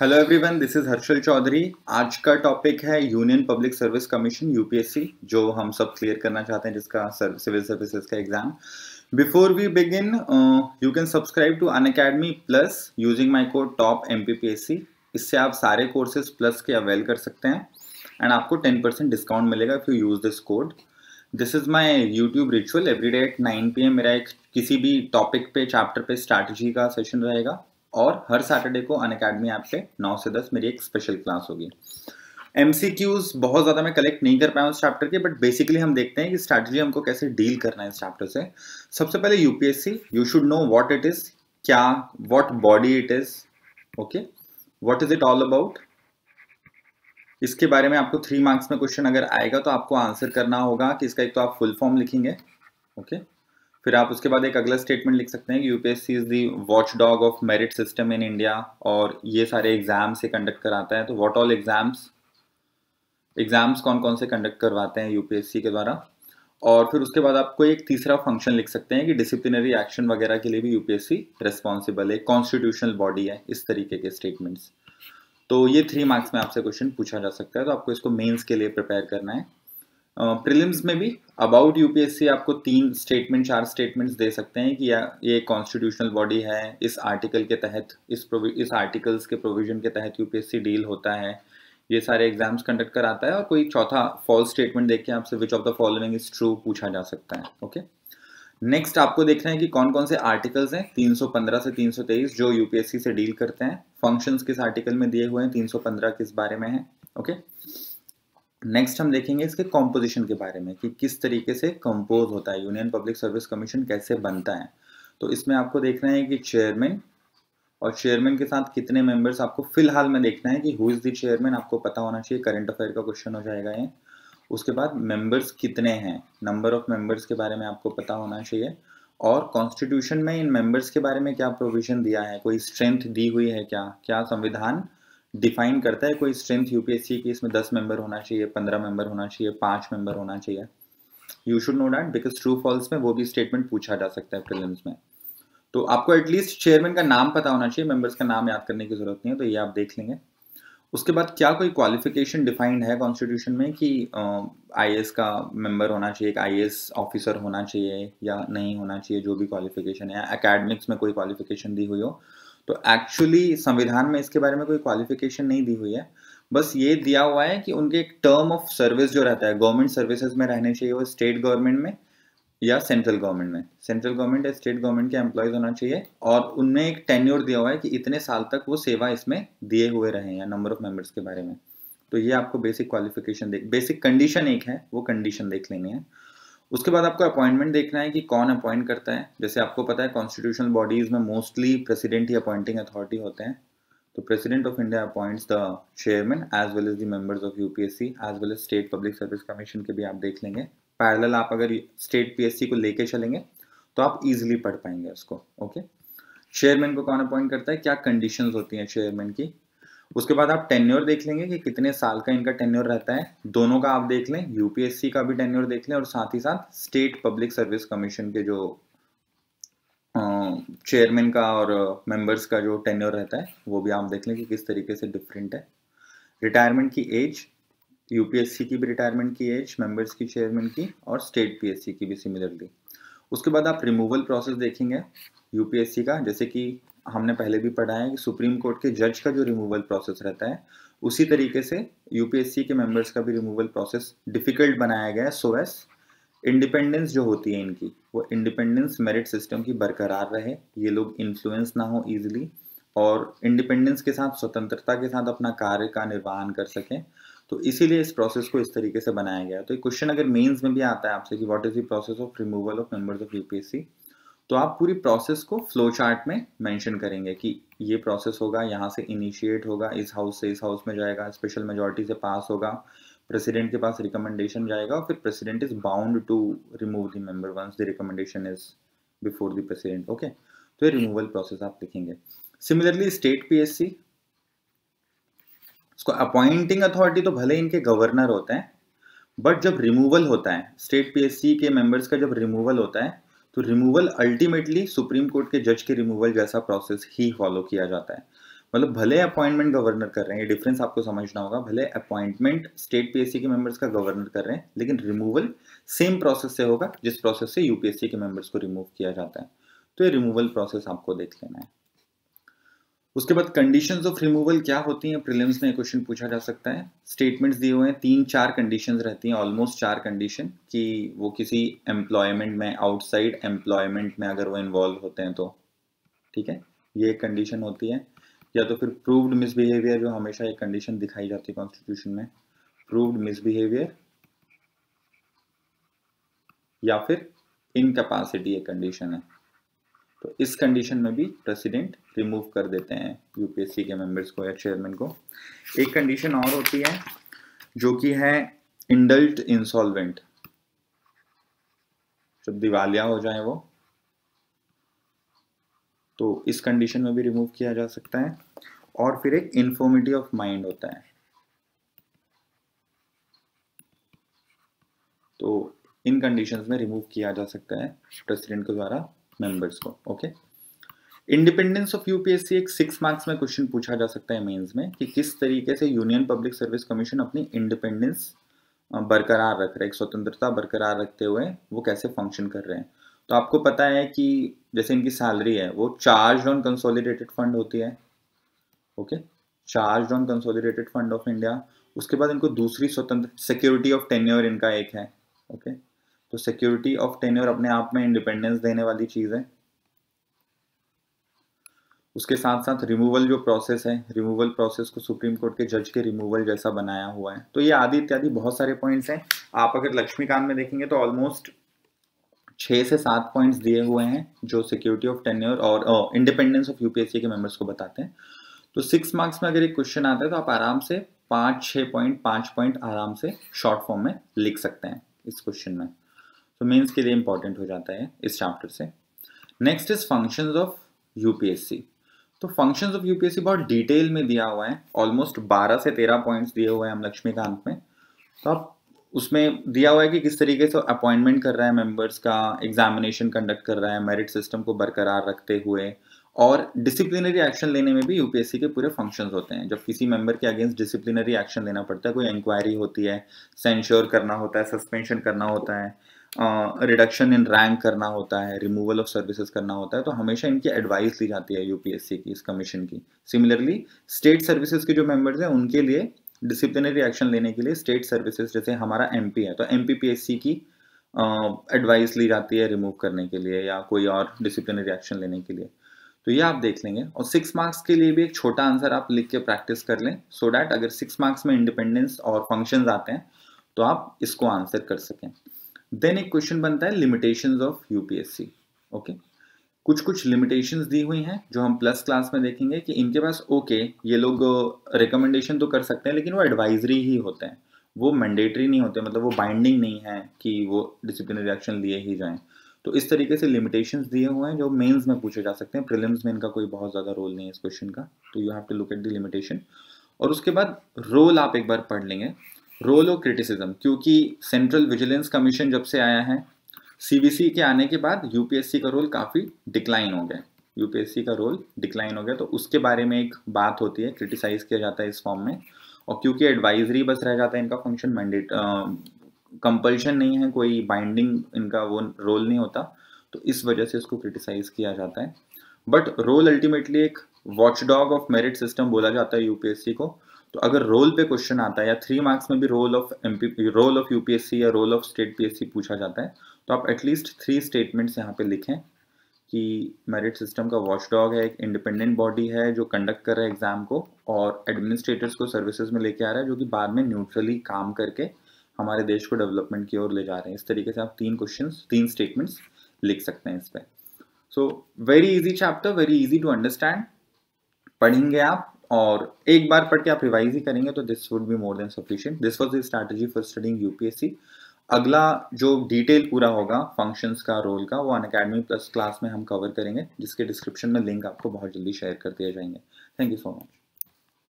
Hello everyone this is Harshal Chaudhary आज का topic है Union Public service Commission UPSC जो हम सब क्लियर करना चाहते हैं जिसका सिविल सर्विसेज का exam before we begin you can subscribe to Unacademy plus using my code top M इससे आप सारे कोर्सेज प्लस के अवेल कर सकते हैं एंड आपको टेन परसेंट डिस्काउंट मिलेगा if you use this code this is my YouTube ritual every day at nine P M मेरा एक किसी भी टॉपिक पे चैप्टर पे स्ट्रैटेजी का सेशन रहेगा और हर सैटरडे को अन अकेडमी ऐप से नौ से दस मेरी एक स्पेशल क्लास होगी एम बहुत ज़्यादा मैं कलेक्ट नहीं कर पाया उस चैप्टर के बट बेसिकली हम देखते हैं कि स्ट्रैटेजी हमको कैसे डील करना है इस चैप्टर से सबसे पहले UPSC you should know what it is क्या what body it is okay what is it all about इसके बारे में आपको थ्री मार्क्स में क्वेश्चन अगर आएगा तो आपको आंसर करना होगा कि इसका एक तो आप फुल फॉर्म लिखेंगे ओके okay? फिर आप उसके बाद एक अगला स्टेटमेंट लिख सकते हैं कि UPSC is the watchdog of merit system in India और ये सारे एग्जाम से कंडक्ट कराता है तो वॉट ऑल एग्जाम्स एग्जाम्स कौन कौन से कंडक्ट करवाते हैं यूपीएससी के द्वारा और फिर उसके बाद आपको एक तीसरा फंक्शन लिख सकते हैं कि डिसिप्लिनरी एक्शन वगैरह के लिए भी यूपीएससी रेस्पॉन्सिबल है कॉन्स्टिट्यूशनल बॉडी है इस तरीके के स्टेटमेंट्स तो ये थ्री मार्क्स में आपसे क्वेश्चन पूछा जा सकता है तो आपको इसको मेन्स के लिए प्रिपेयर करना है प्रिलिम्स में भी अबाउट यूपीएससी आपको तीन स्टेटमेंट चार स्टेटमेंट्स दे सकते हैं कि ये कॉन्स्टिट्यूशनल बॉडी है इस आर्टिकल के तहत इस इस आर्टिकल्स के प्रोविजन के तहत यूपीएससी डील होता है ये सारे एग्जाम्स कंडक्ट कराता है और कोई चौथा फॉल्स स्टेटमेंट देख के आपसे which of the following is true पूछा जा सकता है ओके नेक्स्ट आपको देखना है कि कौन कौन से आर्टिकल्स हैं 315 से 323 जो यूपीएससी से डील करते हैं फंक्शंस किस आर्टिकल में दिए हुए हैं 315 किस बारे में है ओके okay? नेक्स्ट हम देखेंगे इसके कॉम्पोजिशन के बारे में कि किस तरीके से कंपोज होता है यूनियन पब्लिक सर्विस कमीशन कैसे बनता है तो इसमें आपको देखना है कि चेयरमैन और चेयरमैन के साथ कितने मेंबर्स आपको फिलहाल में देखना है कि हु इज़ द चेयरमैन आपको पता होना चाहिए करंट अफेयर का क्वेश्चन हो जाएगा ये उसके बाद मेंबर्स कितने हैं नंबर ऑफ मेंबर्स के बारे में आपको पता होना चाहिए और कॉन्स्टिट्यूशन में इन मेंबर्स के बारे में क्या प्रोविजन दिया है कोई स्ट्रेंथ दी हुई है क्या क्या संविधान डिफाइन करता है कोई स्ट्रेंथ यूपीएससी की इसमें दस मेंबर होना चाहिए पंद्रह मेंबर होना चाहिए पांच मेंबर होना चाहिए you should know that because true false में वो भी स्टेटमेंट पूछा जा सकता है प्रिलिम्स में तो आपको एटलीस्ट चेयरमैन का नाम पता होना चाहिए मेंबर्स का नाम याद करने की जरूरत नहीं है तो ये आप देख लेंगे उसके बाद क्या कोई क्वालिफिकेशन डिफाइंड है कॉन्स्टिट्यूशन में कि आई uh, का मेंबर होना चाहिए एक आई ऑफिसर होना चाहिए या नहीं होना चाहिए जो भी क्वालिफिकेशन है अकेडमिक्स में कोई क्वालिफिकेशन दी हुई हो तो एक्चुअली संविधान में इसके बारे में कोई क्वालिफिकेशन नहीं दी हुई है बस ये दिया हुआ है कि उनके एक टर्म ऑफ सर्विस जो रहता है गवर्नमेंट सर्विसेज में रहने चाहिए वो स्टेट गवर्नमेंट में या सेंट्रल गवर्नमेंट में सेंट्रल गवर्नमेंट या स्टेट गवर्नमेंट के एम्प्लॉयज होना चाहिए और उनमें एक टेन्योर दिया हुआ है कि इतने साल तक वो सेवा इसमें दिए हुए रहे या नंबर ऑफ मेंबर्स के बारे में तो ये आपको बेसिक क्वालिफिकेशन देख बेसिक कंडीशन एक है वो कंडीशन देख लेनी है उसके बाद आपको अपॉइंटमेंट देखना है कि कौन अपॉइंट करता है जैसे आपको पता है कॉन्स्टिट्यूशनल बॉडीज में मोस्टली प्रेसिडेंट ही अपॉइंटिंग अथॉरिटी होते हैं तो president of India appoints the chairman as well as the members of UPSC as well as state public service commission के भी आप देख लेंगे पैरल आप अगर स्टेट पीएससी को लेके चलेंगे तो आप इजिली पढ़ पाएंगे उसको ओके चेयरमैन को कौन अपॉइंट करता है क्या कंडीशंस होती हैं चेयरमैन की उसके बाद आप टेन्योर देख लेंगे कि कितने साल का इनका टेन्योर रहता है दोनों का आप देख लें यूपीएससी का भी टेन्योर देख लें और साथ ही साथ स्टेट पब्लिक सर्विस कमीशन के जो चेयरमैन का और मेंबर्स का जो टेन्योर रहता है वो भी आप देख लें कि किस तरीके से डिफरेंट है रिटायरमेंट की एज यूपीएससी की भी रिटायरमेंट की एज मेंबर्स की चेयरमैन की और स्टेट पीएससी की भी सिमिलरली उसके बाद आप रिमूवल प्रोसेस देखेंगे यूपीएससी का जैसे कि हमने पहले भी पढ़ा है कि सुप्रीम कोर्ट के जज का जो रिमूवल प्रोसेस रहता है उसी तरीके से यूपीएससी के मेंबर्स का भी रिमूवल प्रोसेस डिफिकल्ट बनाया गया है सो एस इंडिपेंडेंस जो होती है इनकी वो इंडिपेंडेंस मेरिट सिस्टम की बरकरार रहे ये लोग इन्फ्लुएंस ना हो ईजिली और इंडिपेंडेंस के साथ स्वतंत्रता के साथ अपना कार्य का निर्वहन कर सकें तो इसीलिए इस प्रोसेस को इस तरीके से बनाया गया तो ये क्वेश्चन अगर मेंस में भी आता है आपसे कि what is the process of removal of members of UPSC तो आप पूरी प्रोसेस को फ्लो चार्ट में मेंशन करेंगे कि ये प्रोसेस होगा यहाँ से इनिशिएट होगा इस हाउस से इस हाउस में जाएगा स्पेशल मेजोरिटी से पास होगा प्रेसिडेंट के पास रिकमेंडेशन जाएगा फिर president is bound to remove the member once the recommendation is before the president okay तो ये रिमूवल प्रोसेस आप लिखेंगे सिमिलरली स्टेट पीएससी इसको अपॉइंटिंग अथॉरिटी तो भले इनके गवर्नर होते हैं बट जब रिमूवल होता है स्टेट पीएससी के मेंबर्स का जब रिमूवल होता है तो रिमूवल अल्टीमेटली सुप्रीम कोर्ट के जज के रिमूवल जैसा प्रोसेस ही फॉलो किया जाता है मतलब भले अपॉइंटमेंट गवर्नर कर रहे हैं ये डिफरेंस आपको समझना होगा भले अपॉइंटमेंट स्टेट पीएससी के मेंबर्स का गवर्नर कर रहे हैं लेकिन रिमूवल सेम प्रोसेस से होगा जिस प्रोसेस से यूपीएससी के मेंबर्स को रिमूव किया जाता है तो ये रिमूवल प्रोसेस आपको देख लेना है उसके बाद कंडीशंस ऑफ रिमूवल क्या होती हैं प्रीलिम्स में क्वेश्चन पूछा जा सकता है स्टेटमेंट्स दिए हुए हैं तीन चार कंडीशंस रहती हैं ऑलमोस्ट चार कंडीशन कि वो किसी एम्प्लॉयमेंट में आउटसाइड एम्प्लॉयमेंट में अगर वो इन्वॉल्व होते हैं तो ठीक है ये एक कंडीशन होती है या तो फिर प्रूवड मिसबिहेवियर जो हमेशा एक कंडीशन दिखाई जाती है कॉन्स्टिट्यूशन में प्रूव्ड मिसबिहेवियर या फिर इनकेपासिटी एक कंडीशन है तो इस कंडीशन में भी प्रेसिडेंट रिमूव कर देते हैं यूपीएससी के मेंबर्स को या चेयरमैन को एक कंडीशन और होती है जो कि है इंडल्ट इंसॉल्वेंट जब दिवालिया हो जाए वो तो इस कंडीशन में भी रिमूव किया जा सकता है और फिर एक इन्फॉर्मिटी ऑफ माइंड होता है तो इन कंडीशंस में रिमूव किया जा सकता है प्रेसिडेंट के द्वारा मेंबर्स को ओके इंडिपेंडेंस ऑफ यूपीएससी एक सिक्स मार्क्स में क्वेश्चन पूछा जा सकता है मेंस में कि किस तरीके से यूनियन पब्लिक सर्विस कमीशन अपनी इंडिपेंडेंस बरकरार रख रहे हैं स्वतंत्रता बरकरार रखते हुए वो कैसे फंक्शन कर रहे हैं तो आपको पता है कि जैसे इनकी सैलरी है वो चार्ज ऑन कंसोलिडेटेड फंड होती है okay charge on consolidated fund of India उसके बाद इनको दूसरी स्वतंत्र सिक्योरिटी ऑफ टेन्योर इनका एक है ओके okay? तो सिक्योरिटी ऑफ टेन्योर अपने आप में इंडिपेंडेंस देने वाली चीज़ है उसके साथ साथ रिमूवल जो प्रोसेस है रिमूवल प्रोसेस को सुप्रीम कोर्ट के जज के रिमूवल जैसा बनाया हुआ है तो ये आदि इत्यादि बहुत सारे पॉइंट्स हैं आप अगर लक्ष्मीकांत में देखेंगे तो ऑलमोस्ट छः से सात पॉइंट्स दिए हुए हैं जो सिक्योरिटी ऑफ टेन्योर और इंडिपेंडेंस ऑफ यूपीएससी के मेंबर्स को बताते हैं तो सिक्स मार्क्स में अगर एक क्वेश्चन आता है तो आप आराम से पाँच छः पॉइंट पाँच पॉइंट आराम से शॉर्ट फॉर्म में लिख सकते हैं इस क्वेश्चन में तो मेंस के लिए इंपॉर्टेंट हो जाता है इस चैप्टर से next is functions of UPSC तो फंक्शंस ऑफ यूपीएससी बहुत डिटेल में दिया हुआ है ऑलमोस्ट 12 से 13 पॉइंट्स दिए हुए हैं हम लक्ष्मीकांत में तो आप उसमें दिया हुआ है कि किस तरीके से अपॉइंटमेंट कर रहा है मेम्बर्स का एग्जामिनेशन कंडक्ट कर रहा है मेरिट सिस्टम को बरकरार रखते हुए और डिसिप्लिनरी एक्शन लेने में भी यूपीएससी के पूरे फंक्शंस होते हैं जब किसी मेंबर के अगेंस्ट डिसिप्लिनरी एक्शन लेना पड़ता है कोई इंक्वायरी होती है सेंश्योर करना होता है सस्पेंशन करना होता है रिडक्शन इन रैंक करना होता है रिमूवल ऑफ सर्विसेज करना होता है तो हमेशा इनकी एडवाइस ली जाती है यूपीएससी की इस कमीशन की सिमिलरली स्टेट सर्विसेज के जो मेंबर्स हैं उनके लिए डिसिप्लिनरी एक्शन लेने के लिए स्टेट सर्विसेज जैसे हमारा एम है तो एम की एडवाइस ली जाती है रिमूव करने के लिए या कोई और डिसिप्लिनरी एक्शन लेने के लिए तो ये आप देख लेंगे और सिक्स मार्क्स के लिए भी एक छोटा आंसर आप लिख के प्रैक्टिस कर लें सो so डैट अगर सिक्स मार्क्स में इंडिपेंडेंस और फंक्शंस आते हैं तो आप इसको आंसर कर सकें देन एक क्वेश्चन बनता है लिमिटेशन ऑफ यूपीएससी ओके कुछ कुछ लिमिटेशंस दी हुई हैं जो हम प्लस क्लास में देखेंगे कि इनके पास ओके okay, ये लोग रिकमेंडेशन uh, तो कर सकते हैं लेकिन वो एडवाइजरी ही होते हैं वो मैंडेटरी नहीं होते मतलब वो बाइंडिंग नहीं है कि वो डिसिप्लिनरी एक्शन लिए ही जाएं तो इस तरीके से लिमिटेशंस दिए हुए हैं जो मेंस में पूछे जा सकते हैं प्रिलिम्स में इनका कोई बहुत ज़्यादा रोल नहीं है इस क्वेश्चन का तो you have to look at the limitation और उसके बाद रोल आप एक बार पढ़ लेंगे रोल ऑफ क्रिटिसिज्म क्योंकि सेंट्रल विजिलेंस कमीशन जब से आया है सीबीसी के आने के बाद यूपीएससी का रोल काफ़ी डिक्लाइन हो गया यूपीएससी का रोल डिक्लाइन हो गया तो उसके बारे में एक बात होती है क्रिटिसाइज किया जाता है इस फॉर्म में और क्योंकि एडवाइजरी बस रह जाता है इनका फंक्शन मैंडेट कंपल्शन नहीं है कोई बाइंडिंग इनका वो रोल नहीं होता तो इस वजह से इसको क्रिटिसाइज किया जाता है बट रोल अल्टीमेटली एक वॉचडॉग ऑफ मेरिट सिस्टम बोला जाता है यूपीएससी को तो अगर रोल पे क्वेश्चन आता है या थ्री मार्क्स में भी role of M role of UPSC या रोल ऑफ स्टेट पीएससी पूछा जाता है तो आप एटलीस्ट थ्री स्टेटमेंट्स यहाँ पे लिखें कि मेरिट सिस्टम का वॉच डॉग है एक इंडिपेंडेंट बॉडी है जो कंडक्ट कर रहा है एग्ज़ाम को और एडमिनिस्ट्रेटर्स को सर्विसेज में लेके आ रहा है जो कि बाद में न्यूट्रली काम करके हमारे देश को डेवलपमेंट की ओर ले जा रहे हैं इस तरीके से आप तीन क्वेश्चन तीन स्टेटमेंट्स लिख सकते हैं इस पर so very easy chapter very easy to understand पढ़ेंगे आप और एक बार पढ़ के आप रिवाइज ही करेंगे तो this would be more than sufficient this was the strategy for studying UPSC अगला जो डिटेल पूरा होगा फंक्शंस का रोल का वो अन अकेडमी प्लस क्लास में हम कवर करेंगे जिसके डिस्क्रिप्शन में लिंक आपको बहुत जल्दी शेयर कर दिया जाएंगे थैंक यू सो मच